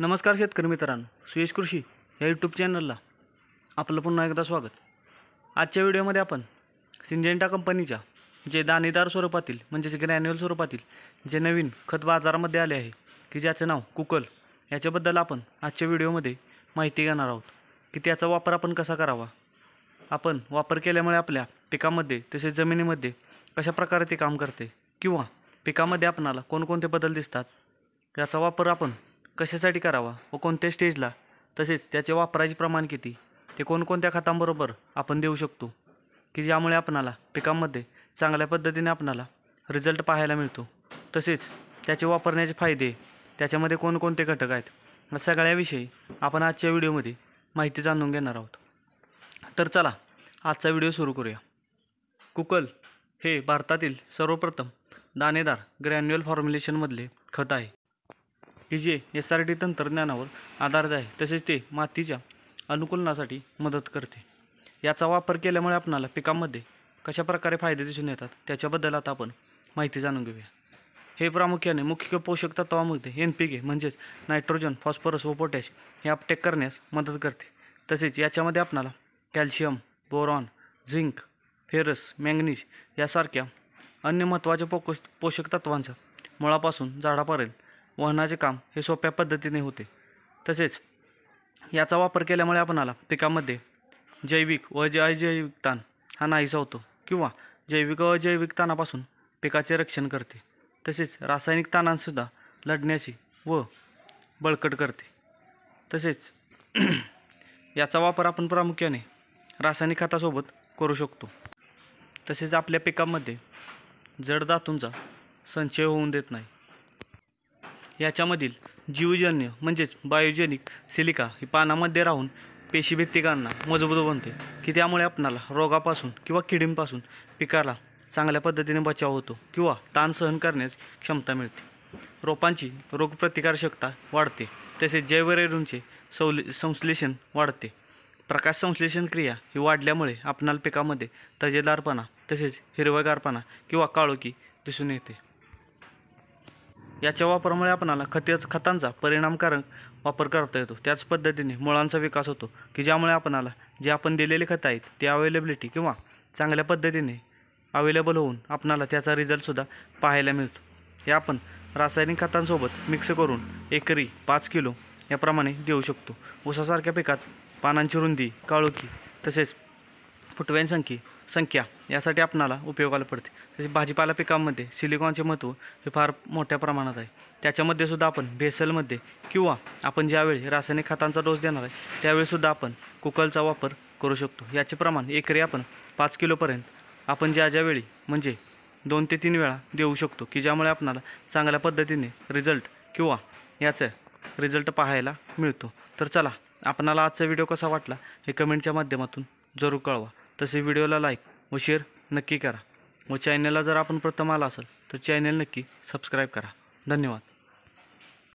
नमस्कार शेतकरी मित्रांनो सुयश कृषी या यूट्यूब चॅनलला आपलं पुन्हा एकदा स्वागत आजच्या व्हिडिओमध्ये आपण सिंजेंटा कंपनीच्या जे दाणेदार स्वरूपातील म्हणजेच ग्रॅन्युअल स्वरूपातील जे नवीन खत बाजारामध्ये आले आहे की ज्याचं नाव कुकल याच्याबद्दल आपण आजच्या व्हिडिओमध्ये माहिती घेणार आहोत की त्याचा वापर आपण कसा करावा आपण वापर केल्यामुळे आपल्या पिकामध्ये तसेच जमिनीमध्ये कशा प्रकारे ते काम करते किंवा पिकामध्ये आपणाला कोणकोणते बदल दिसतात याचा वापर आपण कशासाठी करावा व कोणत्या स्टेजला तसेच त्याचे वापरायचे प्रमाण किती ते कोणकोणत्या खतांबरोबर आपण देऊ शकतो की ज्यामुळे आपणाला पिकांमध्ये चांगल्या पद्धतीने आपणाला रिझल्ट पाहायला मिळतो तसेच त्याचे वापरण्याचे फायदे त्याच्यामध्ये कोणकोणते घटक आहेत या सगळ्याविषयी आपण आजच्या व्हिडिओमध्ये माहिती जाणून घेणार आहोत तर चला आजचा व्हिडिओ सुरू करूया कुकल हे भारतातील सर्वप्रथम दाणेदार ग्रॅन्युअल फॉर्म्युलेशनमधले खत आहे की जे एस आर टी तंत्रज्ञानावर आधारित आहे तसेच ते मातीच्या अनुकूलनासाठी मदत करते याचा वापर केल्यामुळे आपणाला पिकांमध्ये कशा प्रकारे फायदे दिसून येतात त्याच्याबद्दल आता आपण माहिती जाणून घेऊया हे प्रामुख्याने मुख्य पोषक तत्वामध्ये एन पी के म्हणजेच नायट्रोजन फॉस्फरस व पोटॅश हे अपटेक करण्यास मदत करते तसेच याच्यामध्ये आपणाला calcium boron zinc ferrous manganese यासारख्या अन्य महत्त्वाच्या पोकोस पोषक तत्वांचा मुळापासून झाडापर्यंत वहनाचे काम हे सोप्या पद्धतीने होते तसेच याचा वापर केल्यामुळे आपणाला पिकामध्ये जैविक व अजैविक ताण हा नाहीसा होतो किंवा जैविक व अजैविक ताणापासून पिकाचे रक्षण करते तसेच रासायनिक ताणांसुद्धा लढण्याशी व बळकट करते तसेच याचा वापर आपण प्रामुख्याने रासायनिक खतासोबत करू शकतो तसेच आपल्या पिकामध्ये जड धातूंचा संचय होऊन देत नाही याच्यामधील जीवजन्य म्हणजेच बायोजेनिक सिलिका ही पानामध्ये राहून पेशीभित्तिकांना मजबूत बनते की त्यामुळे आपणाला रोगापासून किंवा किडींपासून पिकाला चांगल्या पद्धतीने बचाव होतो किंवा ताण सहन करण्यास क्षमता मिळते रोपांची रोगप्रतिकारशक्ता वाढते तसेच जैवरेणूंचे सौले संश्लेषण वाढते प्रकाश संश्लेषण क्रिया ही वाढल्यामुळे आपणाला पिकामध्ये तजेदारपणा तसेच हिरवगारपणा किंवा काळोखी दिसून येते याच्या वापरामुळे आपणाला खतेच खतांचा परिणामकारक वापर करता येतो त्याच पद्धतीने मुळांचा विकास होतो की ज्यामुळे आपणाला जे आपण दिलेले खतं आहेत ते अवेलेबिलिटी किंवा चांगल्या पद्धतीने अवेलेबल होऊन आपणाला त्याचा रिझल्टसुद्धा पाहायला मिळतो हे आपण रासायनिक खतांसोबत मिक्स करून एकरी पाच किलो याप्रमाणे देऊ शकतो ऊसासारख्या पिकात पानांची रुंदी काळोखी तसेच फुटव्यांसंख्ये संख्या यासाठी आपणाला उपयोगाला पडते तसेच भाजीपाला पिकांमध्ये सिलिकॉनचे महत्त्व हे फार मोठ्या प्रमाणात आहे त्याच्यामध्ये सुद्धा आपण भेसलमध्ये किंवा आपण ज्यावेळी रासायनिक खतांचा डोस देणार आहे त्यावेळीसुद्धा आपण कुकलचा वापर करू शकतो याचे प्रमाण एकरी आपण पाच किलोपर्यंत आपण ज्या ज्यावेळी म्हणजे दोन ते तीन वेळा देऊ शकतो की ज्यामुळे आपणाला चांगल्या पद्धतीने रिझल्ट किंवा याचं रिझल्ट पाहायला मिळतो तर चला आपणाला आजचा व्हिडिओ कसा वाटला हे कमेंटच्या माध्यमातून जरूर कळवा तसे व्हिडिओला लाईक व शेअर नक्की करा व चॅनलला जर आपण प्रथम आला असेल तर चॅनल नक्की सबस्क्राईब करा धन्यवाद